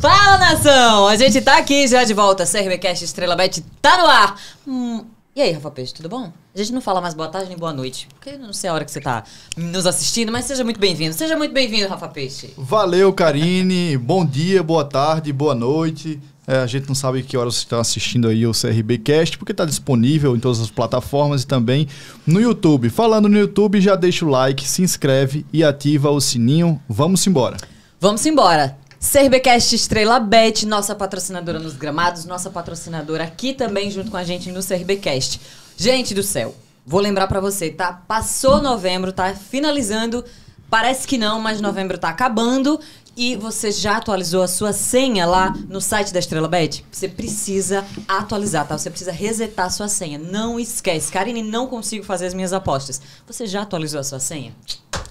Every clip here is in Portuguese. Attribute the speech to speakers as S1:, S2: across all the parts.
S1: Fala nação! A gente tá aqui já de volta. CRBcast Estrela Bet tá no ar! Hum, e aí, Rafa Peixe, tudo bom? A gente não fala mais boa tarde nem boa noite, porque eu não sei a hora que você tá nos assistindo, mas seja muito bem-vindo. Seja muito bem-vindo, Rafa Peixe. Valeu,
S2: Karine. bom dia, boa tarde, boa noite. É, a gente não sabe que horas vocês estão tá assistindo aí o CRBcast, porque está disponível em todas as plataformas e também no YouTube. Falando no YouTube, já deixa o like, se inscreve e ativa o sininho. Vamos embora.
S1: Vamos embora. Serbecast Estrela Bet, nossa patrocinadora nos gramados, nossa patrocinadora aqui também junto com a gente no Serbecast. Gente do céu, vou lembrar para você, tá? Passou novembro, tá finalizando. Parece que não, mas novembro tá acabando e você já atualizou a sua senha lá no site da Estrela Bet? Você precisa atualizar, tá? Você precisa resetar a sua senha. Não esquece. Karine, não consigo fazer as minhas apostas. Você já atualizou a sua senha?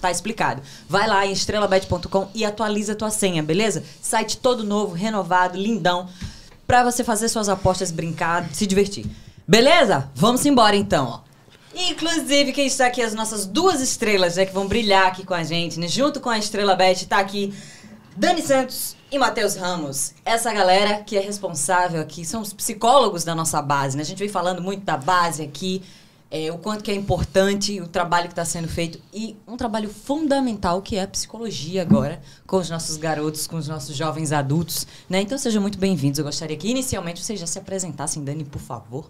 S1: tá explicado. Vai lá em estrelabet.com e atualiza a tua senha, beleza? Site todo novo, renovado, lindão, pra você fazer suas apostas, brincar, se divertir. Beleza? Vamos embora então, ó. Inclusive, quem está aqui, as nossas duas estrelas, né, que vão brilhar aqui com a gente, né? Junto com a Estrela Bet, tá aqui Dani Santos e Matheus Ramos. Essa galera que é responsável aqui, são os psicólogos da nossa base, né? A gente vem falando muito da base aqui é, o quanto que é importante o trabalho que está sendo feito e um trabalho fundamental que é a psicologia agora com os nossos garotos, com os nossos jovens adultos, né? Então sejam muito bem-vindos. Eu gostaria que inicialmente vocês já se apresentassem, Dani, por favor.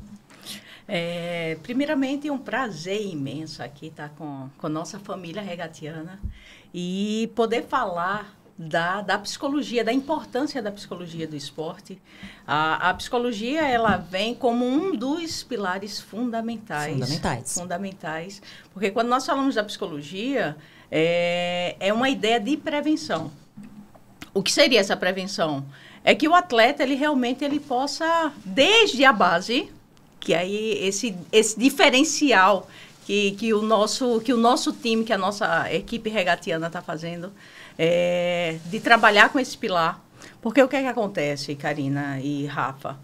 S3: É, primeiramente, é um prazer imenso aqui estar com, com nossa família regatiana e poder falar da, da psicologia, da importância da psicologia do esporte. A, a psicologia ela vem como um dos pilares fundamentais. Fundamentais. Fundamentais. Porque quando nós falamos da psicologia, é, é uma ideia de prevenção. O que seria essa prevenção? É que o atleta ele realmente ele possa, desde a base, que é aí esse, esse diferencial que, que, o nosso, que o nosso time, que a nossa equipe regatiana está fazendo, é, de trabalhar com esse pilar. Porque o que é que acontece, Karina e Rafa?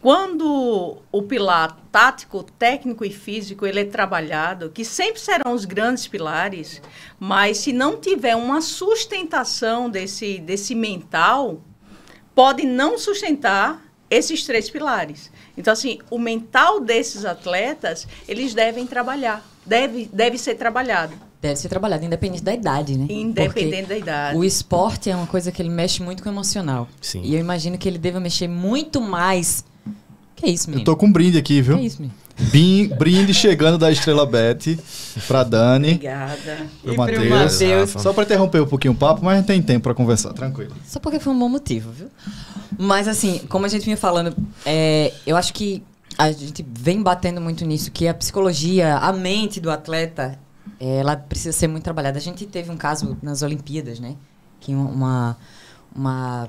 S3: Quando o pilar tático, técnico e físico ele é trabalhado, que sempre serão os grandes pilares, mas se não tiver uma sustentação desse, desse mental, pode não sustentar esses três pilares. Então, assim, o mental desses atletas, eles devem trabalhar, deve,
S1: deve ser trabalhado deve ser trabalhado, independente da idade, né? Independente Porque da idade. O esporte é uma coisa que ele mexe muito com o emocional. Sim. E eu imagino que ele deva mexer muito mais. Que isso, menino? Eu tô com
S2: um brinde aqui, viu? Que isso, menino? Bim, brinde chegando da Estrela Beth pra Dani.
S1: Obrigada. Pro Matheus. Só
S2: pra interromper um pouquinho o papo, mas a gente tem tempo pra conversar, tranquilo.
S1: Só porque foi um bom motivo, viu? Mas assim, como a gente vinha falando, é, eu acho que a gente vem batendo muito nisso, que a psicologia, a mente do atleta ela precisa ser muito trabalhada. A gente teve um caso nas Olimpíadas, né? Que uma. uma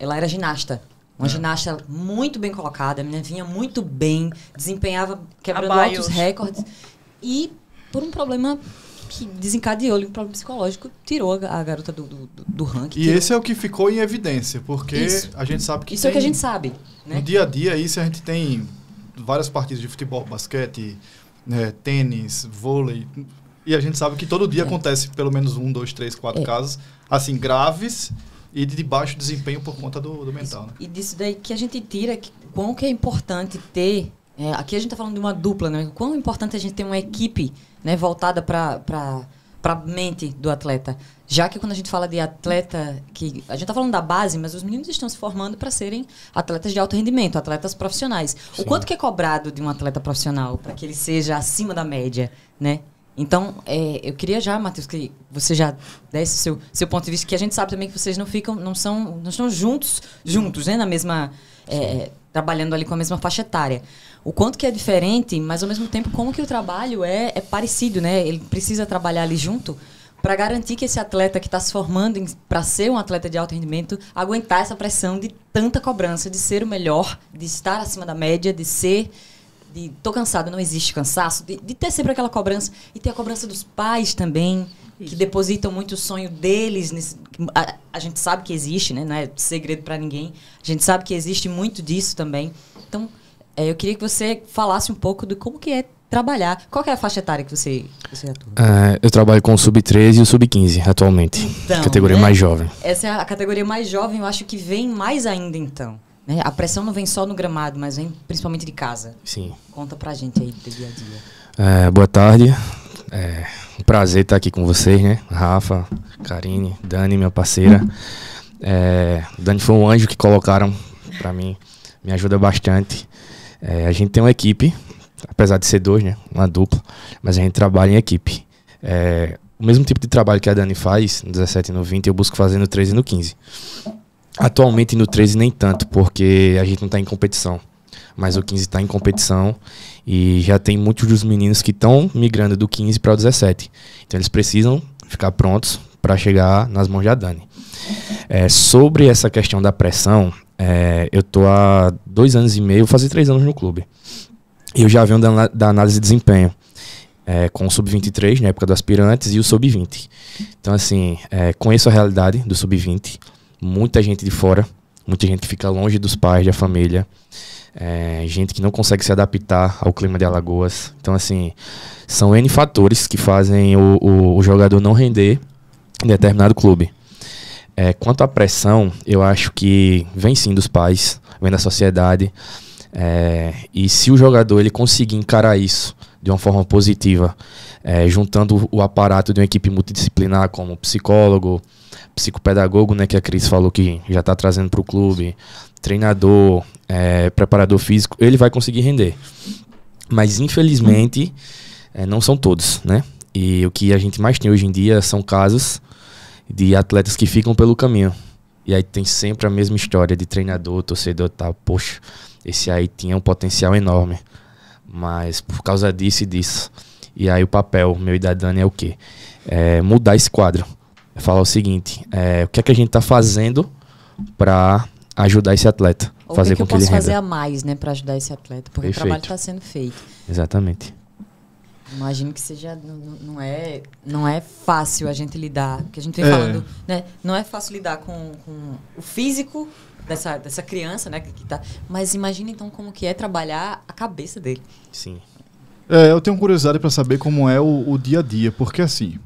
S1: ela era ginasta. Uma é. ginasta muito bem colocada, a menina vinha muito bem, desempenhava, quebrando altos recordes. E por um problema que desencadeou um problema psicológico, tirou a garota do, do, do ranking.
S2: E tirou. esse é o que ficou em evidência, porque isso. a gente sabe que. Isso é o que a gente sabe. Né? No dia a dia, isso a gente tem várias partidas de futebol, basquete, né, tênis, vôlei, e a gente sabe que todo dia é. acontece pelo menos um, dois, três, quatro é. casos, assim, graves
S1: e de baixo desempenho por conta do, do mental. Né? E disso daí que a gente tira que, quão que é importante ter. É, aqui a gente está falando de uma dupla, né? Quão importante a gente ter uma equipe né, voltada para a mente do atleta. Já que quando a gente fala de atleta, que a gente está falando da base, mas os meninos estão se formando para serem atletas de alto rendimento, atletas profissionais. Sim. O quanto que é cobrado de um atleta profissional para que ele seja acima da média, né? Então, é, eu queria já, Matheus, que você já desse seu, seu ponto de vista, que a gente sabe também que vocês não ficam, não são, não estão juntos, juntos, né? Na mesma. É, trabalhando ali com a mesma faixa etária. O quanto que é diferente, mas ao mesmo tempo como que o trabalho é, é parecido, né? Ele precisa trabalhar ali junto para garantir que esse atleta que está se formando para ser um atleta de alto rendimento aguentar essa pressão de tanta cobrança, de ser o melhor, de estar acima da média, de ser de tô cansado não existe cansaço, de, de, ter sempre aquela cobrança. E ter a cobrança dos pais também, Isso. que depositam muito o sonho deles. Nesse, a, a, gente sabe que existe, né? Não é segredo para ninguém. A gente sabe que existe muito disso também. Então, é, eu queria que você falasse um pouco de como que é trabalhar. Qual é a faixa etária que você, você atua?
S4: É, eu trabalho com o sub-13 e o sub-15 atualmente. Então, categoria né? mais jovem.
S1: Essa é a categoria mais jovem, eu acho que vem mais ainda então. Né? A pressão não vem só no gramado, mas vem principalmente de casa. Sim. Conta pra gente aí do dia a dia.
S4: É, boa tarde. É um prazer estar aqui com vocês, né? Rafa, Karine, Dani, minha parceira. É, Dani foi um anjo que colocaram pra mim. Me ajuda bastante. É, a gente tem uma equipe, apesar de ser dois, né? Uma dupla, mas a gente trabalha em equipe. É, o mesmo tipo de trabalho que a Dani faz no 17 e no 20, eu busco fazer no 13 e no 15. Atualmente no 13 nem tanto, porque a gente não está em competição. Mas o 15 está em competição e já tem muitos dos meninos que estão migrando do 15 para o 17. Então eles precisam ficar prontos para chegar nas mãos da Dani. É, sobre essa questão da pressão, é, eu tô há dois anos e meio, fazer três anos no clube. E eu já venho da, da análise de desempenho. É, com o Sub-23, na né, época do Aspirantes, e o Sub-20. Então, assim, é, conheço a realidade do Sub-20, muita gente de fora, muita gente que fica longe dos pais, da família, é, gente que não consegue se adaptar ao clima de Alagoas. Então, assim, são N fatores que fazem o, o, o jogador não render em determinado clube. É, quanto à pressão, eu acho que vem sim dos pais, vem da sociedade. É, e se o jogador ele conseguir encarar isso de uma forma positiva, é, juntando o aparato de uma equipe multidisciplinar, como psicólogo, psicopedagogo, né, que a Cris falou que já está trazendo para o clube, treinador, é, preparador físico, ele vai conseguir render. Mas, infelizmente, é, não são todos, né? E o que a gente mais tem hoje em dia são casos de atletas que ficam pelo caminho. E aí tem sempre a mesma história de treinador, torcedor, tá, poxa, esse aí tinha um potencial enorme mas por causa disso e disso. E aí o papel meu e da Dani é o quê? É mudar esse quadro. É falar o seguinte, é, o que é que a gente está fazendo para ajudar esse atleta? Ou fazer que é com que, eu que ele renda. fazer
S1: a mais, né, para ajudar esse atleta, porque Perfeito. o trabalho está sendo feito.
S4: Exatamente.
S1: Imagino que seja não, é não é fácil a gente lidar, porque a gente vem é. falando, né? Não é fácil lidar com, com o físico dessa, dessa criança, né? Que tá... Mas imagina então como que é trabalhar a cabeça dele. Sim.
S2: É, eu tenho curiosidade para saber como é o, o dia a dia, porque assim,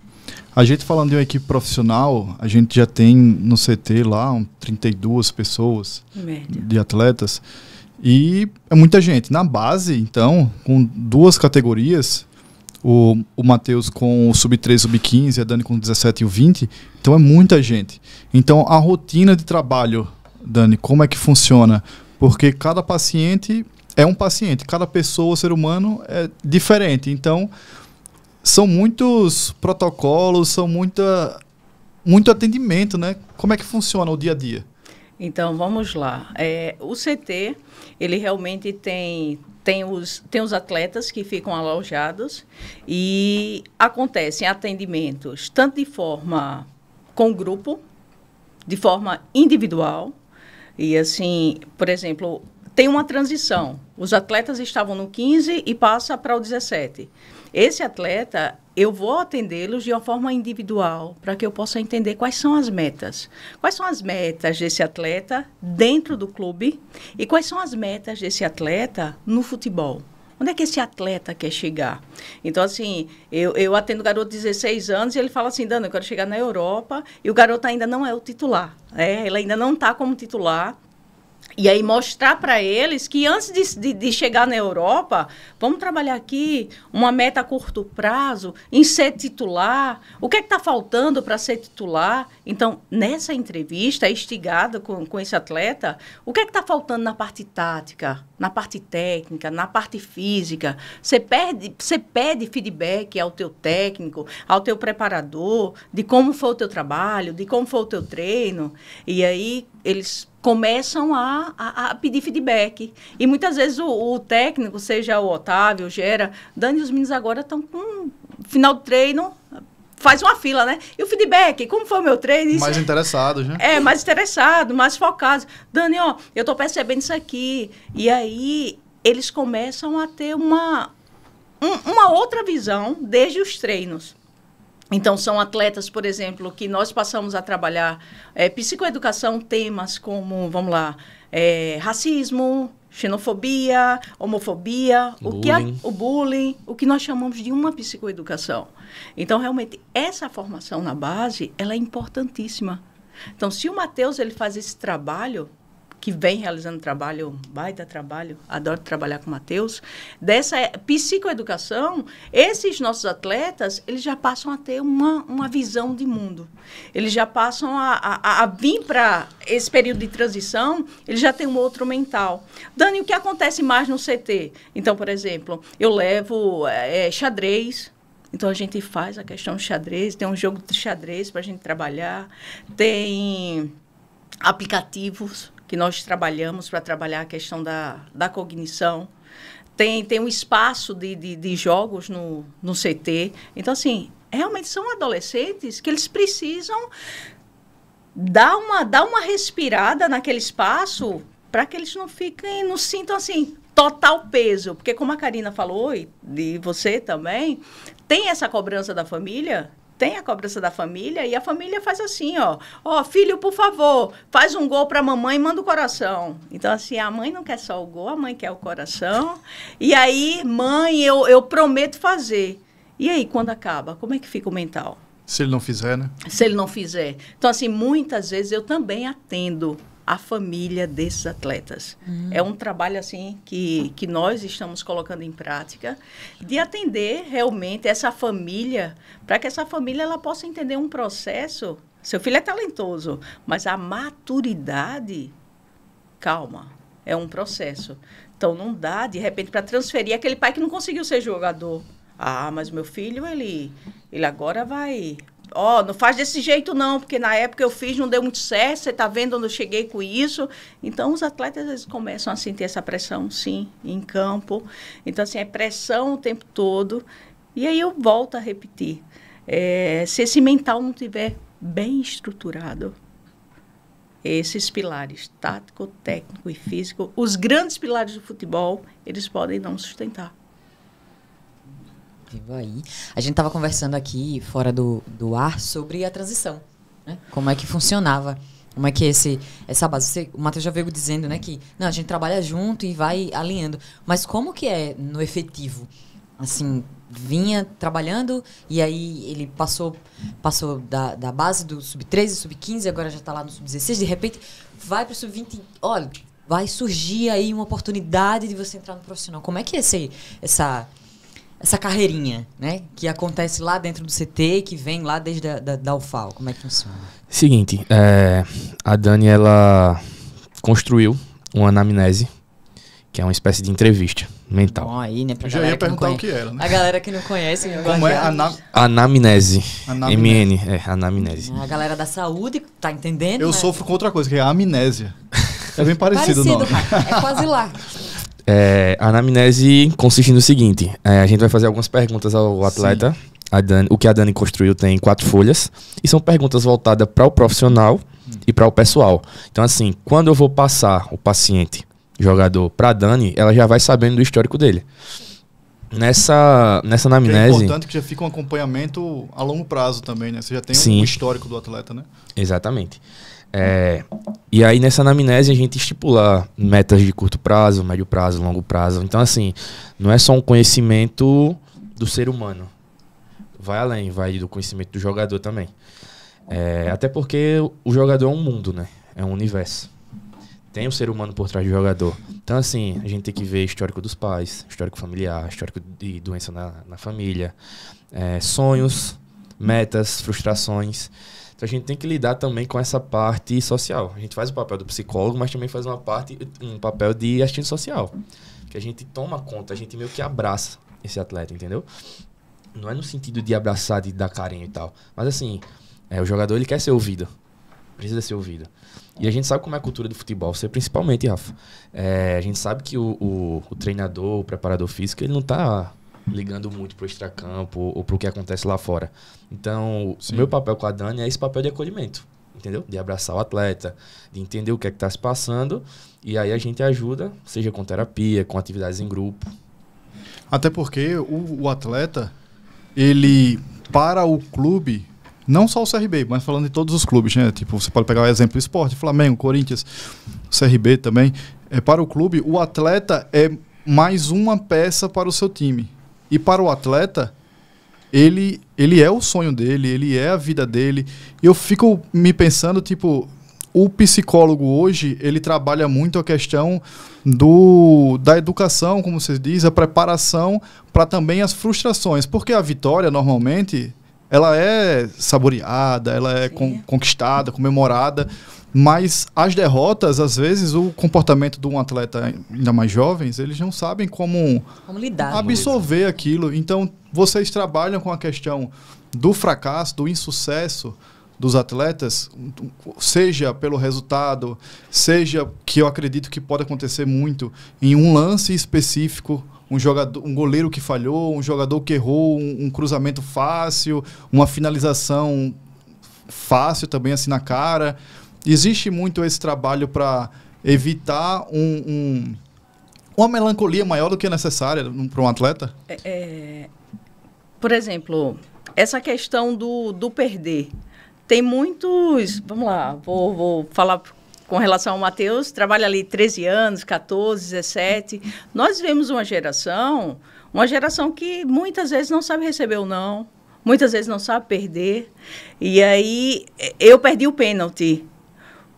S2: a gente falando de uma equipe profissional, a gente já tem no CT lá um, 32 pessoas Média. de atletas. E é muita gente. Na base, então, com duas categorias, o, o Matheus com o sub-13, sub-15, a Dani com 17 e o 20, então é muita gente. Então a rotina de trabalho Dani, como é que funciona? Porque cada paciente é um paciente, cada pessoa, ser humano, é diferente. Então, são muitos protocolos, são muita, muito atendimento, né? Como é que funciona o dia a dia?
S3: Então, vamos lá. É, o CT, ele realmente tem, tem, os, tem os atletas que ficam alojados e acontecem atendimentos tanto de forma com grupo, de forma individual, e assim, por exemplo, tem uma transição. Os atletas estavam no 15 e passa para o 17. Esse atleta, eu vou atendê-los de uma forma individual, para que eu possa entender quais são as metas. Quais são as metas desse atleta dentro do clube e quais são as metas desse atleta no futebol. Onde é que esse atleta quer chegar? Então, assim, eu, eu atendo garoto de 16 anos e ele fala assim, Dana, eu quero chegar na Europa, e o garoto ainda não é o titular. É, ele ainda não está como titular, e aí mostrar para eles que antes de, de, de, chegar na Europa, vamos trabalhar aqui uma meta a curto prazo, em ser titular. O que é está faltando para ser titular? Então, nessa entrevista estigada com, com esse atleta, o que é está faltando na parte tática, na parte técnica, na parte física? Você pede, você pede feedback ao teu técnico, ao teu preparador, de como foi o teu trabalho, de como foi o teu treino. E aí eles começam a, a, a, pedir feedback. E muitas vezes o, o, técnico, seja o Otávio, o Gera, Dani os meninos agora estão com final de treino, faz uma fila, né? E o feedback, como foi o meu treino? Mais é
S2: interessados, né? É,
S3: mais interessado, mais focado. Dani, ó, eu tô percebendo isso aqui. E aí eles começam a ter uma, um, uma outra visão desde os treinos. Então, são atletas, por exemplo, que nós passamos a trabalhar é, psicoeducação, temas como, vamos lá, é, racismo, xenofobia, homofobia, bullying. O, que é o bullying, o que nós chamamos de uma psicoeducação. Então, realmente, essa formação na base, ela é importantíssima. Então, se o Matheus ele faz esse trabalho, que vem realizando trabalho, baita trabalho, adoro trabalhar com o Matheus, dessa é, psicoeducação, esses nossos atletas, eles já passam a ter uma, uma visão de mundo. Eles já passam a, a, a vir para esse período de transição, eles já têm um outro mental. Dani, o que acontece mais no CT? Então, por exemplo, eu levo é, xadrez, então a gente faz a questão de xadrez, tem um jogo de xadrez para a gente trabalhar, tem aplicativos que nós trabalhamos para trabalhar a questão da, da cognição. Tem, tem um espaço de, de, de jogos no, no CT. Então, assim, realmente são adolescentes que eles precisam dar uma, dar uma respirada naquele espaço para que eles não fiquem, não sintam assim, total peso. Porque como a Karina falou, e de você também, tem essa cobrança da família tem a cobrança da família e a família faz assim, ó, ó, oh, filho, por favor, faz um gol para mamãe, e manda o coração. Então assim, a mãe não quer só o gol, a mãe quer o coração. E aí, mãe, eu, eu prometo fazer. E aí, quando acaba, como é que fica o mental?
S2: Se ele não fizer, né?
S3: Se ele não fizer. Então, assim, muitas vezes eu também atendo a família desses atletas. Hum. É um trabalho assim que, que nós estamos colocando em prática de atender realmente essa família para que essa família ela possa entender um processo. Seu filho é talentoso, mas a maturidade, calma, é um processo. Então não dá de repente para transferir aquele pai que não conseguiu ser jogador. Ah, mas meu filho ele ele agora vai ó, oh, não faz desse jeito não, porque na época eu fiz, não deu muito certo, você tá vendo onde eu cheguei com isso. Então, os atletas, eles começam a sentir essa pressão, sim, em campo. Então, assim, é pressão o tempo todo. E aí eu volto a repetir. É, se esse mental não tiver bem estruturado, esses pilares, tático, técnico e físico, os grandes pilares do futebol, eles podem não sustentar
S1: aí. A gente estava conversando aqui fora do, do ar sobre a transição, né? Como é que funcionava. Como é que esse, essa base? Você, o Matheus já veio dizendo, né, que não, a gente trabalha junto e vai alinhando. Mas como que é no efetivo? Assim, vinha trabalhando e aí ele passou passou da, da base do sub-13, sub-15, agora já está lá no sub-16, de repente vai para o sub-20. Olha, vai surgir aí uma oportunidade de você entrar no profissional. Como é que é esse, essa essa carreirinha, né? Que acontece lá dentro do CT e que vem lá desde a, da, da UFAL. Como é que funciona?
S4: Seguinte, é, a Dani, ela construiu uma anamnese, que é uma espécie de entrevista mental.
S1: Bom, aí, né? Pra Eu já ia perguntar o que era, né? A galera que não conhece... Como é? Ana...
S4: Anamnese. anamnese. MN, é, anamnese. A
S1: galera da saúde tá entendendo, Eu né? sofro
S2: com outra coisa, que é a amnésia. É bem parecido, parecido não. É quase
S1: lá.
S4: É, a anamnese consiste no seguinte: é, a gente vai fazer algumas perguntas ao atleta. Dani, o que a Dani construiu tem quatro folhas e são perguntas voltadas para o profissional hum. e para o pessoal. Então, assim, quando eu vou passar o paciente, jogador, para a Dani, ela já vai sabendo do histórico dele. Nessa, nessa é anamnese. é importante
S2: que já fica um acompanhamento a longo prazo também, né? Você já tem o um histórico do atleta, né?
S4: Exatamente. É, e aí nessa anamnese a gente estipular metas de curto prazo, médio prazo, longo prazo. Então assim, não é só um conhecimento do ser humano. Vai além, vai do conhecimento do jogador também. É, até porque o jogador é um mundo, né? É um universo. Tem o um ser humano por trás do jogador. Então, assim, a gente tem que ver histórico dos pais, histórico familiar, histórico de doença na, na família, é, sonhos, metas, frustrações. Então a gente tem que lidar também com essa parte social. A gente faz o papel do psicólogo, mas também faz uma parte, um papel de assistente social. Que a gente toma conta, a gente meio que abraça esse atleta, entendeu? Não é no sentido de abraçar, de dar carinho e tal. Mas assim, é, o jogador ele quer ser ouvido. Precisa ser ouvido. E a gente sabe como é a cultura do futebol, você principalmente, Rafa. É, a gente sabe que o, o, o treinador, o preparador físico, ele não está ligando muito pro extracampo ou pro que acontece lá fora. Então, Sim. meu papel com a Dani é esse papel de acolhimento, entendeu? De abraçar o atleta, de entender o que é que tá se passando, e aí a gente ajuda, seja com terapia, com atividades em grupo.
S2: Até porque o, o
S4: atleta,
S2: ele, para o clube, não só o CRB, mas falando de todos os clubes, né? Tipo, você pode pegar o exemplo do esporte, Flamengo, Corinthians, CRB também. É, para o clube, o atleta é mais uma peça para o seu time. E para o atleta, ele, ele é o sonho dele, ele é a vida dele. Eu fico me pensando, tipo, o psicólogo hoje, ele trabalha muito a questão do, da educação, como vocês dizem, a preparação para também as frustrações. Porque a vitória, normalmente, ela é saboreada, ela é con conquistada, comemorada, mas as derrotas, às vezes, o comportamento de um atleta ainda mais jovens, eles não sabem como,
S1: como lidar, absorver
S2: aquilo. Então, vocês trabalham com a questão do fracasso, do insucesso dos atletas, seja pelo resultado, seja que eu acredito que pode acontecer muito em um lance específico um jogador, um goleiro que falhou, um jogador que errou, um, um cruzamento fácil, uma finalização fácil também assim na cara. Existe muito esse trabalho para evitar um, um, uma melancolia maior do que é necessária para um atleta?
S3: É, é, por exemplo, essa questão do, do perder. Tem muitos. Vamos lá, vou, vou falar com relação ao Matheus, trabalha ali 13 anos, 14, 17. Nós vemos uma geração, uma geração que muitas vezes não sabe receber o não, muitas vezes não sabe perder. E aí eu perdi o pênalti.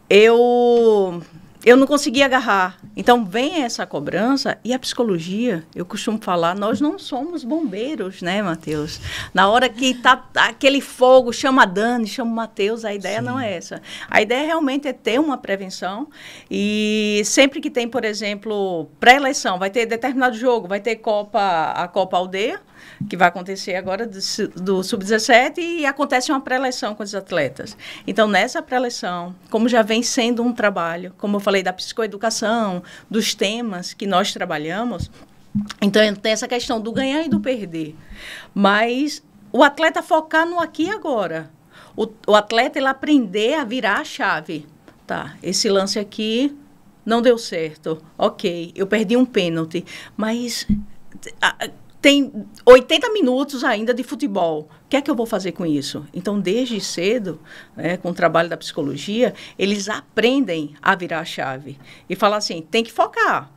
S3: Eu eu não conseguia agarrar. Então vem essa cobrança e a psicologia, eu costumo falar, nós não somos bombeiros, né, Matheus? Na hora que tá, aquele fogo, chama a Dani, chama o Matheus, a ideia Sim. não é essa. A ideia realmente é ter uma prevenção e sempre que tem, por exemplo, pré-eleição, vai ter determinado jogo, vai ter Copa, a Copa Aldeia, que vai acontecer agora do, do Sub-17 e acontece uma pré-eleição com os atletas. Então, nessa pré-eleição, como já vem sendo um trabalho, como eu falei da psicoeducação, dos temas que nós trabalhamos, então é, tem essa questão do ganhar e do perder. Mas o atleta focar no aqui e agora. O, o atleta ele aprender a virar a chave. Tá, esse lance aqui não deu certo. Ok, eu perdi um pênalti. Mas a, tem 80 minutos ainda de futebol. O que é que eu vou fazer com isso? Então, desde cedo, né, com o trabalho da psicologia, eles aprendem a virar a chave e falar assim: tem que focar.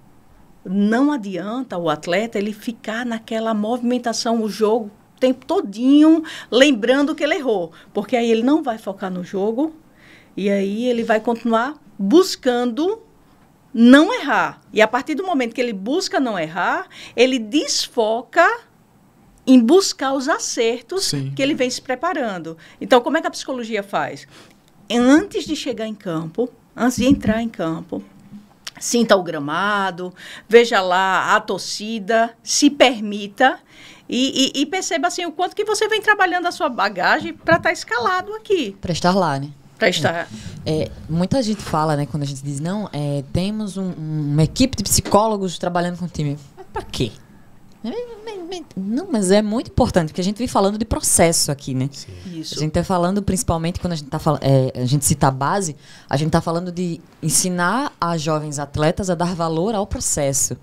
S3: Não adianta o atleta ele ficar naquela movimentação, o jogo o tempo todinho, lembrando que ele errou, porque aí ele não vai focar no jogo e aí ele vai continuar buscando não errar. E a partir do momento que ele busca não errar, ele desfoca em buscar os acertos Sim. que ele vem se preparando. Então, como é que a psicologia faz? Antes de chegar em campo, antes de entrar em campo, sinta o gramado, veja lá a torcida, se permita e, e, e perceba assim o quanto que você vem trabalhando a sua bagagem para estar tá escalado aqui.
S1: Para estar lá, né? Para estar. É, muita gente fala, né, quando a gente diz, não, é, temos um, uma equipe de psicólogos trabalhando com o time. Mas para quê? É, é, é, não, mas é muito importante, porque a gente vem falando de processo aqui, né? A gente está falando, principalmente quando a gente, tá, é, a gente cita a base, a gente está falando de ensinar a jovens atletas a dar valor ao processo.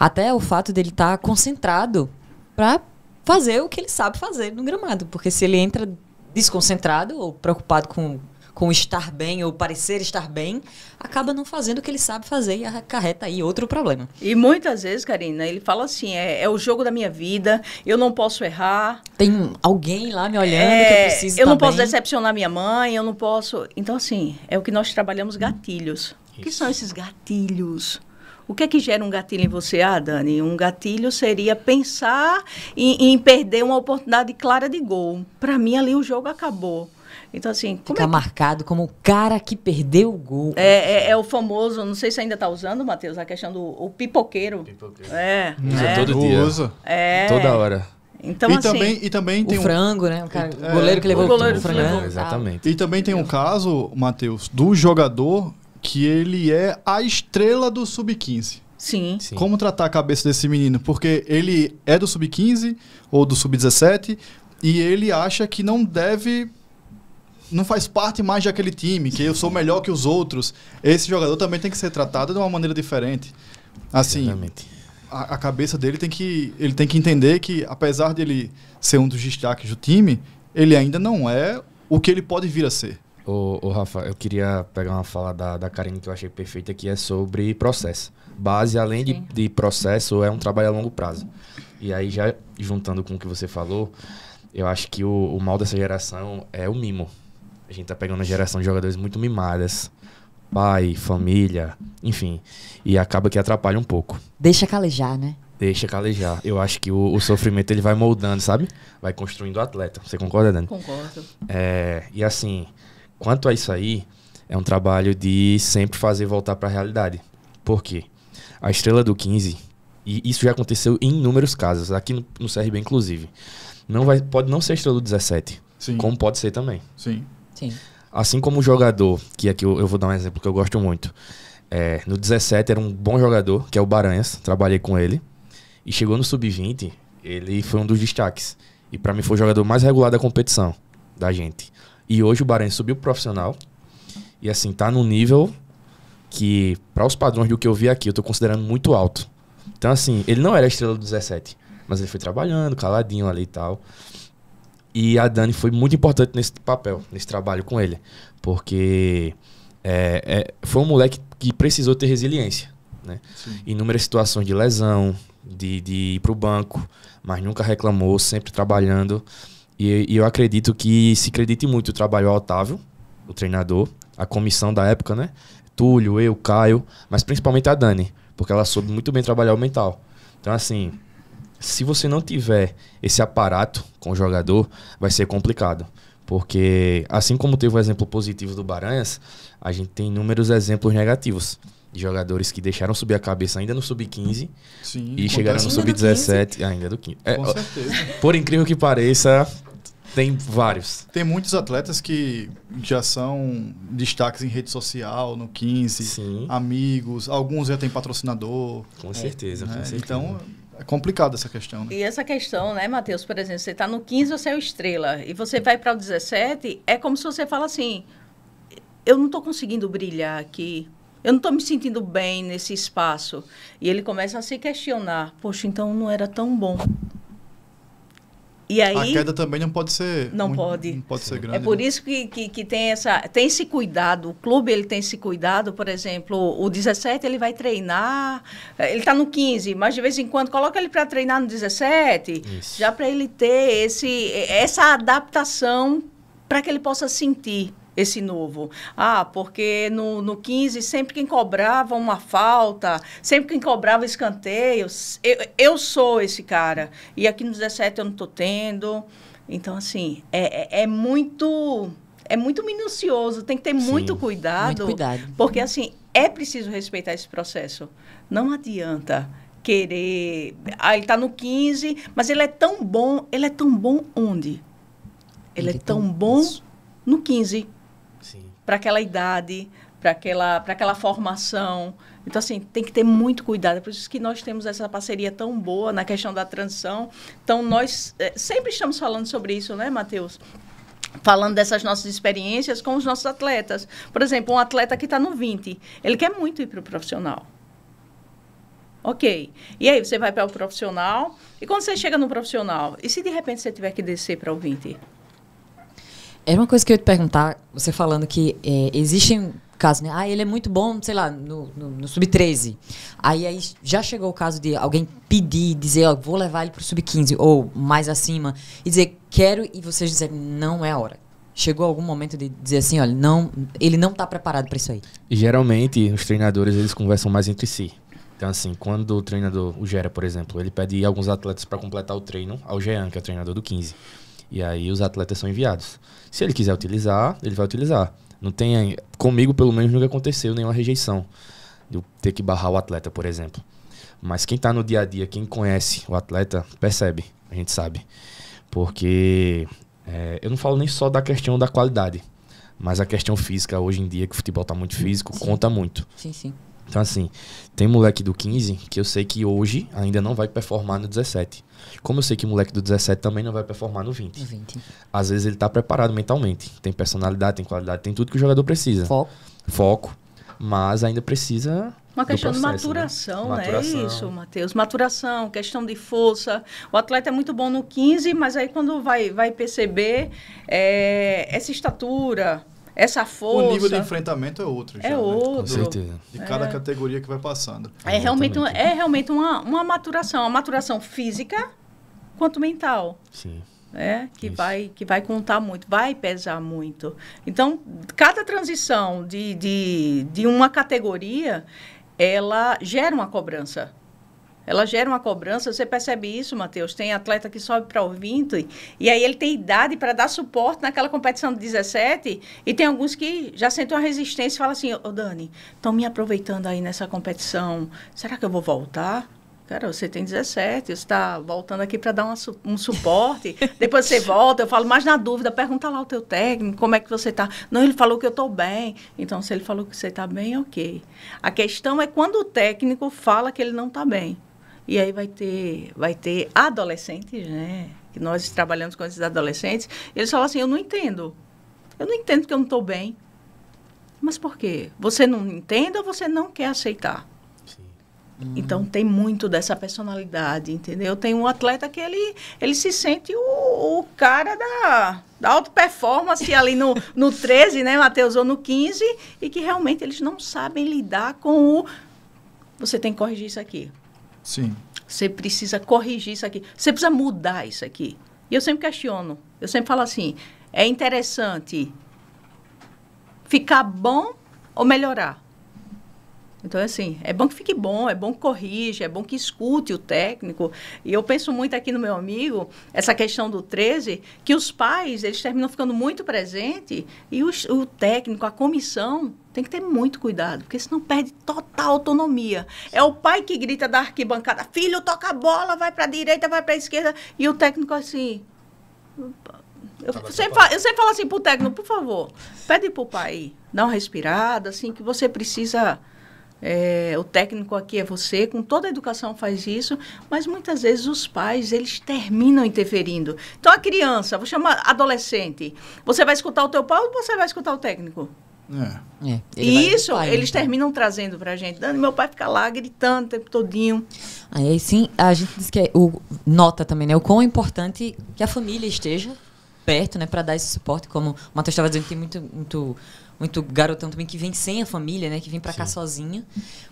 S1: Até o fato dele estar tá concentrado para fazer o que ele sabe fazer no gramado. Porque se ele entra desconcentrado ou preocupado com com estar bem ou parecer estar bem, acaba não fazendo o que ele sabe fazer e acarreta aí outro problema. E muitas vezes,
S3: Karina, ele fala assim: é, é o jogo da minha vida, eu não posso errar. Tem alguém lá
S1: me olhando é, que eu é, preciso. Eu tá não posso bem.
S3: decepcionar minha mãe, eu não posso. Então, assim, é o que nós trabalhamos gatilhos. Isso. O que são esses gatilhos? O que é que gera um gatilho em você? Ah, Dani, um gatilho seria pensar em, em perder uma oportunidade clara de gol. Para mim, ali o jogo acabou. Então, assim. Fica é que...
S1: marcado como o cara que perdeu o gol. É,
S3: é, é o famoso, não sei se ainda está usando, Matheus, a questão do o pipoqueiro. pipoqueiro. É. Usa é. Né? todo dia. Usa. É. Toda hora. Então, e, assim, também, e também tem o frango, um... né? O, cara, goleiro que levou o, goleiro o frango. Exatamente.
S2: E também tem um caso, Matheus, do jogador que ele é a estrela do sub-15. Sim. Sim. Como tratar a cabeça desse menino? Porque ele é do sub-15 ou do sub-17 e ele acha que não deve não faz parte mais daquele time, que eu sou melhor que os outros. Esse jogador também tem que ser tratado de uma maneira diferente. Assim, a, a, cabeça dele tem que ele tem que entender que apesar de ele ser um dos destaques do time,
S4: ele ainda não é o que ele pode vir a ser. Ô, ô Rafa, eu queria pegar uma fala da, da Karine que eu achei perfeita, que é sobre processo. Base, além de, de processo, é um trabalho a longo prazo. E aí, já juntando com o que você falou, eu acho que o, o mal dessa geração é o mimo a gente tá pegando uma geração de jogadores muito mimadas. Pai, família, enfim. E acaba que atrapalha um pouco.
S1: Deixa calejar, né?
S4: Deixa calejar. Eu acho que o, o sofrimento ele vai moldando, sabe? Vai construindo o atleta. Você concorda, Dani? Concordo. É, e assim, quanto a isso aí, é um trabalho de sempre fazer voltar para a realidade. Por quê? A estrela do 15, e isso já aconteceu em inúmeros casos, aqui no, no CRB inclusive. Não vai, pode não ser estrela do 17, Sim. como pode ser também. Sim. Sim. Assim como o jogador, que aqui eu, eu vou dar um exemplo que eu gosto muito. É, no 17 era um bom jogador, que é o Baranhas, trabalhei com ele. E chegou no sub-20, ele foi um dos destaques. E para mim foi o jogador mais regular da competição da gente. E hoje o Baranhas subiu profissional. E assim, tá num nível que, para os padrões do que eu vi aqui, eu tô considerando muito alto. Então, assim, ele não era a estrela do 17, mas ele foi trabalhando, caladinho ali e tal. E a Dani foi muito importante nesse papel, nesse trabalho com ele. Porque é, é, foi um moleque que precisou ter resiliência. Né? Inúmeras situações de lesão, de, de ir para o banco, mas nunca reclamou, sempre trabalhando. E, e, eu acredito que se acredite muito o trabalho do Otávio, o treinador, a comissão da época, né? Túlio, eu, Caio, mas principalmente a Dani, porque ela soube muito bem trabalhar o mental. Então, assim, se você não tiver esse aparato com o jogador, vai ser complicado. Porque, assim como teve o exemplo positivo do Baranhas, a gente tem inúmeros exemplos negativos de jogadores que deixaram subir a cabeça ainda no sub-15 e chegaram no sub-17 ainda do 15. É, com certeza. Por incrível que pareça, tem vários.
S2: Tem muitos atletas que já são destaques em rede social, no 15, Sim. amigos, alguns já têm patrocinador. Com certeza, é, com né? certeza. Então é complicado essa questão. Né?
S3: E essa questão, né, Matheus, por exemplo, você está no 15, você é o estrela, e você vai para o 17, é como se você fala assim, eu não estou conseguindo brilhar aqui, eu não estou me sentindo bem nesse espaço. E ele começa a se questionar, poxa, então não era tão bom e aí, a queda
S2: também não pode ser
S3: não um, pode não pode ser grande. É por isso que, que, que, tem essa tem esse cuidado. O clube ele tem esse cuidado, por exemplo, o 17 ele vai treinar, ele está no 15, mas de vez em quando coloca ele para treinar no 17, isso. já para ele ter esse essa adaptação para que ele possa sentir esse novo. Ah, porque no, no 15, sempre quem cobrava uma falta, sempre quem cobrava escanteios, eu, eu sou esse cara. E aqui no 17 eu não estou tendo. Então, assim, é, é, é muito. É muito minucioso, tem que ter Sim, muito cuidado. Muito cuidado. Porque, assim, é preciso respeitar esse processo. Não adianta querer. Ah, ele está no 15, mas ele é tão bom. Ele é tão bom onde? Ele, ele é tão, tão bom isso. no 15 para aquela idade, para aquela, para aquela formação. Então, assim, tem que ter muito cuidado. É por isso que nós temos essa parceria tão boa na questão da transição. Então, nós é, sempre estamos falando sobre isso, né, Matheus? falando dessas nossas experiências com os nossos atletas. Por exemplo, um atleta que está no 20, ele quer muito ir para o profissional. Ok. E aí você vai para o profissional, e quando você chega no profissional, e se de repente você tiver que descer para o 20?
S1: Era uma coisa que eu ia te perguntar, você falando que é, existem casos, né? Ah, ele é muito bom, sei lá, no, no, no sub-13. Aí, aí já chegou o caso de alguém pedir, dizer, ó, vou levar ele pro sub-15 ou mais acima, e dizer, quero, e vocês dizerem, não é a hora. Chegou algum momento de dizer assim, olha, não, ele não está preparado para isso aí.
S4: geralmente os treinadores eles conversam mais entre si. Então assim, quando o treinador, o Gera, por exemplo, ele pede alguns atletas para completar o treino ao Jean, que é o treinador do 15. E aí os atletas são enviados. Se ele quiser utilizar, ele vai utilizar. Não tem. Comigo, pelo menos, nunca aconteceu nenhuma rejeição. De eu ter que barrar o atleta, por exemplo. Mas quem está no dia a dia, quem conhece o atleta, percebe. A gente sabe. Porque é, eu não falo nem só da questão da qualidade. Mas a questão física hoje em dia, que o futebol está muito físico, sim. conta muito. Sim, sim. Então, assim, tem moleque do 15 que eu sei que hoje ainda não vai performar no 17. Como eu sei que o moleque do 17 também não vai performar no 20. 20. Às vezes ele tá preparado mentalmente. Tem personalidade, tem qualidade, tem tudo que o jogador precisa. Foco. Foco. Mas ainda precisa uma questão processo, de né? maturação, né? Maturação. É isso,
S3: Matheus. Maturação, questão de força. O atleta é muito bom no 15, mas aí quando vai, vai perceber é, essa estatura, essa força. O nível de
S2: enfrentamento é outro. É já, né? outro. Né? Com certeza. De cada é. categoria que vai passando. É, é realmente,
S3: é realmente uma, uma maturação, uma maturação física quanto mental. Sim. né que, vai, que vai contar muito, vai pesar muito. Então, cada transição de, de, de uma categoria, ela gera uma cobrança. Ela gera uma cobrança, você percebe isso, Matheus. Tem atleta que sobe para o 20 e aí ele tem idade para dar suporte naquela competição de 17 e tem alguns que já sentem a resistência e falam assim, ô oh, Dani, estão me aproveitando aí nessa competição, será que eu vou voltar? Cara, você tem 17, você está voltando aqui para dar uma, um suporte. Depois você volta, eu falo, mas na dúvida, pergunta lá o teu técnico, como é que você está. Não, ele falou que eu estou bem. Então, se ele falou que você está bem, ok. A questão é quando o técnico fala que ele não está bem. E aí vai ter, vai ter adolescentes, né? Que nós trabalhamos com esses adolescentes. Eles falam assim: eu não entendo. Eu não entendo porque eu não estou bem. Mas por quê? Você não entende ou você não quer aceitar? Hum. Então tem muito dessa personalidade, entendeu? Tem um atleta que ele, ele se sente o, o cara da, da auto performance ali no, no 13, né, Matheus, ou no 15, e que realmente eles não sabem lidar com o você tem que corrigir isso aqui. Sim. Você precisa corrigir isso aqui. Você precisa mudar isso aqui. E eu sempre questiono. Eu sempre falo assim: é interessante ficar bom ou melhorar? Então, é assim, é bom que fique bom, é bom que corrija, é bom que escute o técnico. E eu penso muito aqui no meu amigo, essa questão do 13, que os pais, eles terminam ficando muito presentes e os, o técnico, a comissão, tem que ter muito cuidado, porque senão perde total autonomia. É o pai que grita da arquibancada, filho, toca a bola, vai para a direita, vai para a esquerda, e o técnico assim... Eu, sempre falo, eu sempre falo assim pro técnico, por favor, pede pro pai dar uma respirada, assim, que você precisa é, o técnico aqui é você, com toda a educação faz isso, mas muitas vezes os pais, eles terminam interferindo. Então, a criança, vou chamar adolescente, você vai escutar o teu pai ou você vai escutar o técnico?
S1: É. É, e isso pai, eles então.
S3: terminam trazendo pra gente. Dando, meu pai fica lá gritando o tempo todinho.
S1: Aí sim, a gente diz que é o, nota também, né? O quão importante que a família esteja perto, né, para dar esse suporte, como o Matheus estava dizendo, tem muito, muito, muito garotão também que vem sem a família, né, que vem para cá sozinha,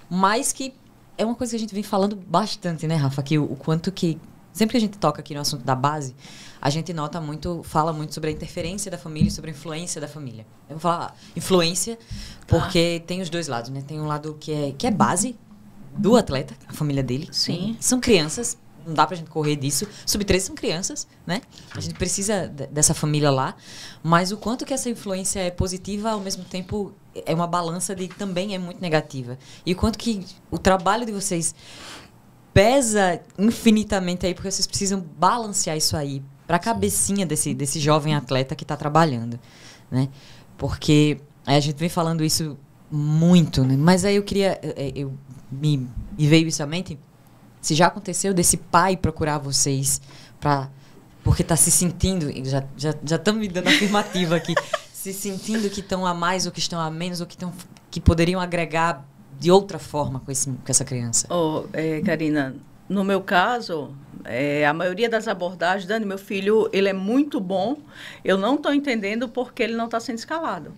S1: mas que é uma coisa que a gente vem falando bastante, né, Rafa, que o, o quanto que sempre que a gente toca aqui no assunto da base, a gente nota muito, fala muito sobre a interferência da família, sobre a influência da família. Eu vou falar influência, porque ah. tem os dois lados, né? Tem um lado que é, que é base do atleta, a família dele. Sim. São crianças, não dá pra gente correr disso. Sub-13 são crianças, né? A gente precisa dessa família lá. Mas o quanto que essa influência é positiva, ao mesmo tempo, é uma balança de também é muito negativa. E o quanto que o trabalho de vocês pesa infinitamente aí, porque vocês precisam balancear isso aí para a cabecinha desse, desse jovem atleta que está trabalhando, né? Porque é, a gente vem falando isso muito, né? Mas aí eu queria... Eu, é, é, eu me, me veio isso à mente se já aconteceu desse pai procurar vocês para porque está se sentindo, já já já estão me dando afirmativa aqui, se sentindo que estão a mais ou que estão a menos ou que estão que poderiam agregar de outra forma com, esse, com essa criança? Oh, é, Karina, no meu
S3: caso, é, a maioria das abordagens, Dani, meu filho, ele é muito bom. Eu não estou entendendo porque ele não está sendo escalado.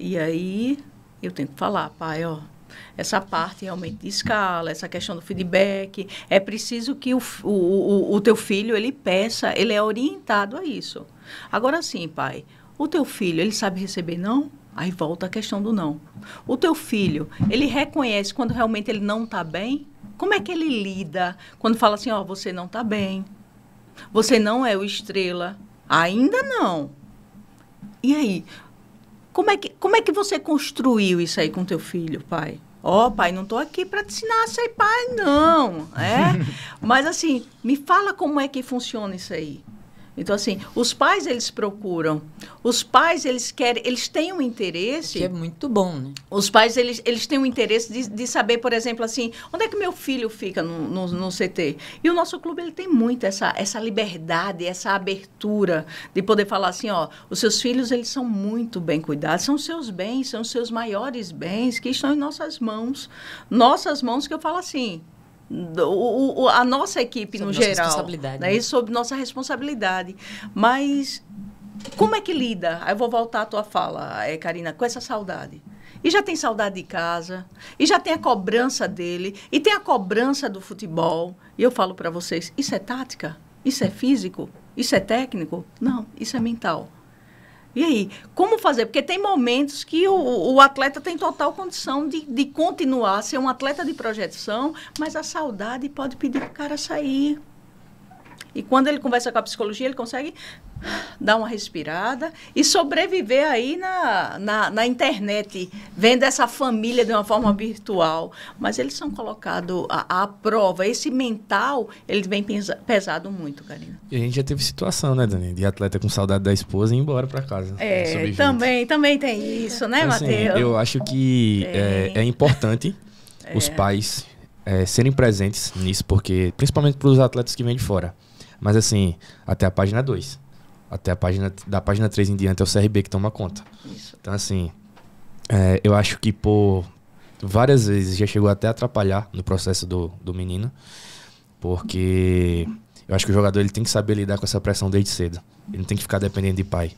S3: E aí eu tenho que falar, pai, ó, essa parte realmente de escala, essa questão do feedback. É preciso que o, o, o, o teu filho, ele peça, ele é orientado a isso. Agora sim, pai, o teu filho, ele sabe receber não? Aí volta a questão do não. O teu filho, ele reconhece quando realmente ele não está bem? Como é que ele lida quando fala assim, ó, oh, você não está bem, você não é o estrela? Ainda não. E aí, como é que, como é que você construiu isso aí com teu filho, pai? Ó, oh, pai, não estou aqui para te ensinar a ser pai, não. É? Mas, assim, me fala como é que funciona isso aí. Então assim, os pais eles procuram, os pais eles querem, eles têm um interesse. Que é
S1: muito bom, né?
S3: Os pais eles, eles têm um interesse de, de saber, por exemplo, assim, onde é que meu filho fica no, no, no CT. E o nosso clube ele tem muito essa essa liberdade, essa abertura de poder falar assim, ó, os seus filhos eles são muito bem cuidados, são seus bens, são seus maiores bens que estão em nossas mãos, nossas mãos que eu falo assim, o, o, a nossa equipe no nossa geral, né, né? E sobre nossa responsabilidade. Mas como é que lida? Eu vou voltar à tua fala, eh, Karina, com essa saudade. E já tem saudade de casa, e já tem a cobrança dele, e tem a cobrança do futebol. E eu falo para vocês, isso é tática? Isso é físico? Isso é técnico? Não, isso é mental. E aí, como fazer? Porque tem momentos que o, o atleta tem total condição de, de continuar, ser um atleta de projeção, mas a saudade pode pedir para o cara sair. E quando ele conversa com a psicologia, ele consegue dar uma respirada e sobreviver aí na, na, na internet, vendo essa família de uma forma virtual. Mas eles são colocados à, à prova. Esse mental, ele vem pesa, pesado muito, Karina.
S4: E a gente já teve situação, né, Dani? De atleta com saudade da esposa e ir embora para casa. É, é
S3: também, também tem isso, né, então, assim, Matheus? eu
S4: acho que é, é importante os é. pais é, serem presentes nisso, porque principalmente para os atletas que vêm de fora. Mas assim, até a página 2. Até a página. Da página 3 em diante é o CRB que toma conta. Isso. Então, assim, é, eu acho que por várias vezes já chegou até a atrapalhar no processo do, do menino. Porque eu acho que o jogador ele tem que saber lidar com essa pressão desde cedo. Ele não tem que ficar dependendo de pai.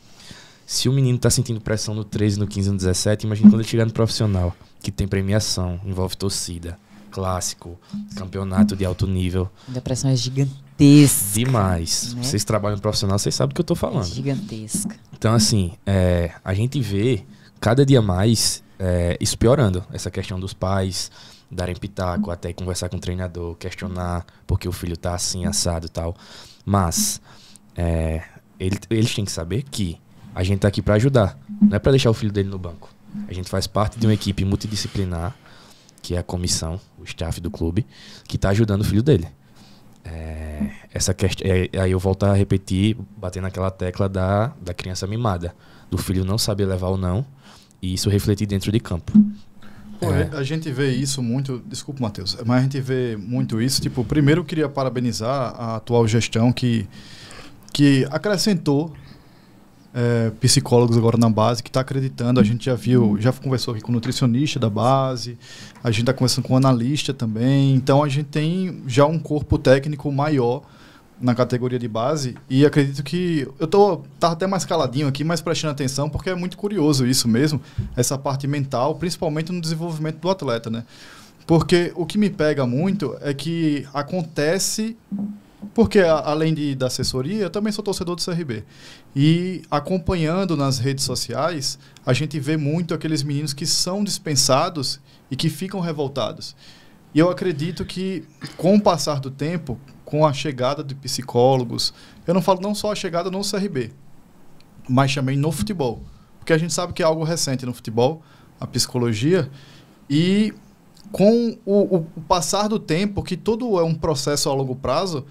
S4: Se o menino está sentindo pressão no 13, no 15, no 17, imagina quando ele chegar no profissional, que tem premiação, envolve torcida, clássico, campeonato de alto nível.
S1: A pressão é gigante
S4: gigantesca. Demais. Né? Vocês trabalham profissional, vocês sabem do que eu tô falando. É
S1: gigantesca.
S4: Então, assim, é, a gente vê cada dia mais é, isso piorando. Essa questão dos pais darem pitaco, até conversar com o treinador, questionar porque o filho tá assim, assado e tal. Mas é, ele, eles têm que saber que a gente tá aqui para ajudar. Não é para deixar o filho dele no banco. A gente faz parte de uma equipe multidisciplinar, que é a comissão, o staff do clube, que tá ajudando o filho dele. É, essa questão, aí eu volto a repetir, bater naquela tecla da, da criança mimada, do filho não saber levar ou não, e isso refletir dentro de campo.
S2: Pô, é. A gente vê isso muito, desculpa, Matheus, mas a gente vê muito isso. Tipo, primeiro eu queria parabenizar a atual gestão que, que acrescentou é, psicólogos agora na base que está acreditando. A gente já viu, já conversou aqui com nutricionista da base, a gente está conversando com analista também. Então a gente tem já um corpo técnico maior na categoria de base e acredito que eu tô tá até mais caladinho aqui, mas prestando atenção porque é muito curioso isso mesmo, essa parte mental, principalmente no desenvolvimento do atleta, né? Porque o que me pega muito é que acontece porque além de da assessoria, eu também sou torcedor do CRB. E acompanhando nas redes sociais, a gente vê muito aqueles meninos que são dispensados e que ficam revoltados. E eu acredito que, com o passar do tempo, com a chegada de psicólogos, eu não falo não só a chegada no CRB, mas também no futebol. Porque a gente sabe que é algo recente no futebol, a psicologia, e com o, o passar do tempo, que todo é um processo a longo prazo,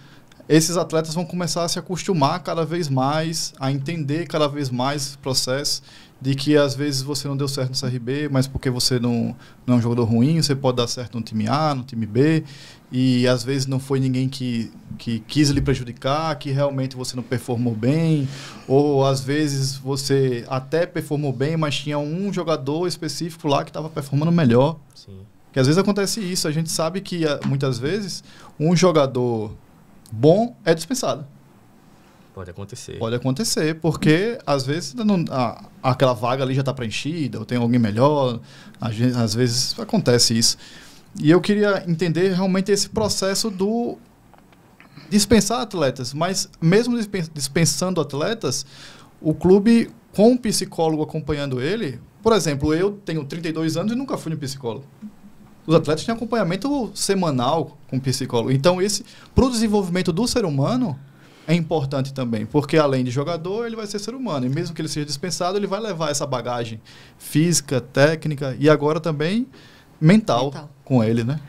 S2: esses atletas vão começar a se acostumar cada vez mais, a entender cada vez mais o processo de que às vezes você não deu certo no CRB, mas porque você não, não é um jogador ruim, você pode dar certo no time A, no time B, e às vezes não foi ninguém que, que quis lhe prejudicar, que realmente você não performou bem, ou às vezes você até performou bem, mas tinha um jogador específico lá que estava performando melhor. Sim. Que às vezes acontece isso, a gente sabe que eh, muitas vezes um jogador bom é dispensado.
S4: Pode acontecer.
S2: Pode acontecer, porque às vezes não, a, aquela vaga ali já está preenchida, ou tem alguém melhor, às vezes acontece isso. E eu queria entender realmente esse processo do dispensar atletas, mas mesmo dispensando atletas, o clube com um psicólogo acompanhando ele, por exemplo, eu tenho 32 anos e nunca fui no psicólogo. Os atletas têm acompanhamento semanal com psicólogo. Então, esse para o desenvolvimento do ser humano, é importante também, porque além de jogador, ele vai ser ser humano. E mesmo que ele seja dispensado, ele vai levar essa bagagem física, técnica e agora também mental, mental. com ele, né?